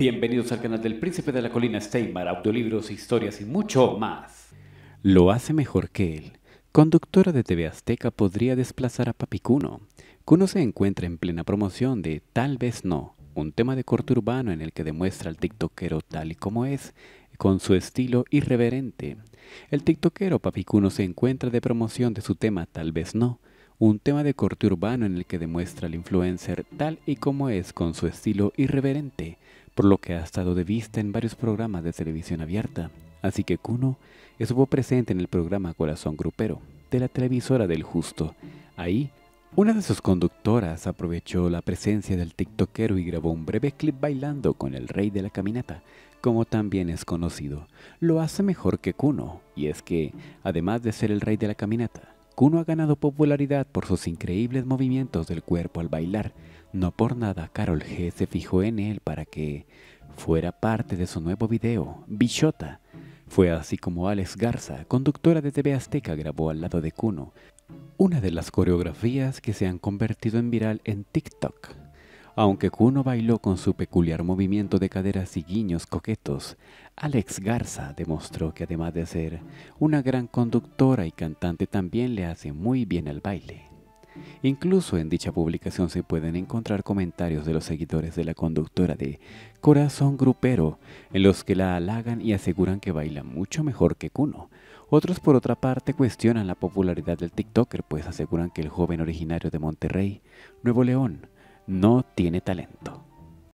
Bienvenidos al canal del Príncipe de la Colina Steinmar, audiolibros, historias y mucho más. Lo hace mejor que él. Conductora de TV Azteca podría desplazar a Papicuno. Cuno. se encuentra en plena promoción de Tal vez no, un tema de corte urbano en el que demuestra al tiktokero tal y como es, con su estilo irreverente. El tiktokero Papi se encuentra de promoción de su tema Tal vez no, un tema de corte urbano en el que demuestra al influencer tal y como es con su estilo irreverente por lo que ha estado de vista en varios programas de televisión abierta. Así que Kuno estuvo presente en el programa Corazón Grupero de la televisora del Justo. Ahí, una de sus conductoras aprovechó la presencia del tiktokero y grabó un breve clip bailando con el rey de la caminata, como también es conocido. Lo hace mejor que Kuno, y es que, además de ser el rey de la caminata, Kuno ha ganado popularidad por sus increíbles movimientos del cuerpo al bailar, no por nada Carol G se fijó en él para que fuera parte de su nuevo video, Bichota. Fue así como Alex Garza, conductora de TV Azteca, grabó al lado de Kuno, una de las coreografías que se han convertido en viral en TikTok. Aunque Kuno bailó con su peculiar movimiento de caderas y guiños coquetos, Alex Garza demostró que además de ser una gran conductora y cantante también le hace muy bien el baile. Incluso en dicha publicación se pueden encontrar comentarios de los seguidores de la conductora de Corazón Grupero, en los que la halagan y aseguran que baila mucho mejor que Kuno. Otros por otra parte cuestionan la popularidad del TikToker, pues aseguran que el joven originario de Monterrey, Nuevo León, no tiene talento.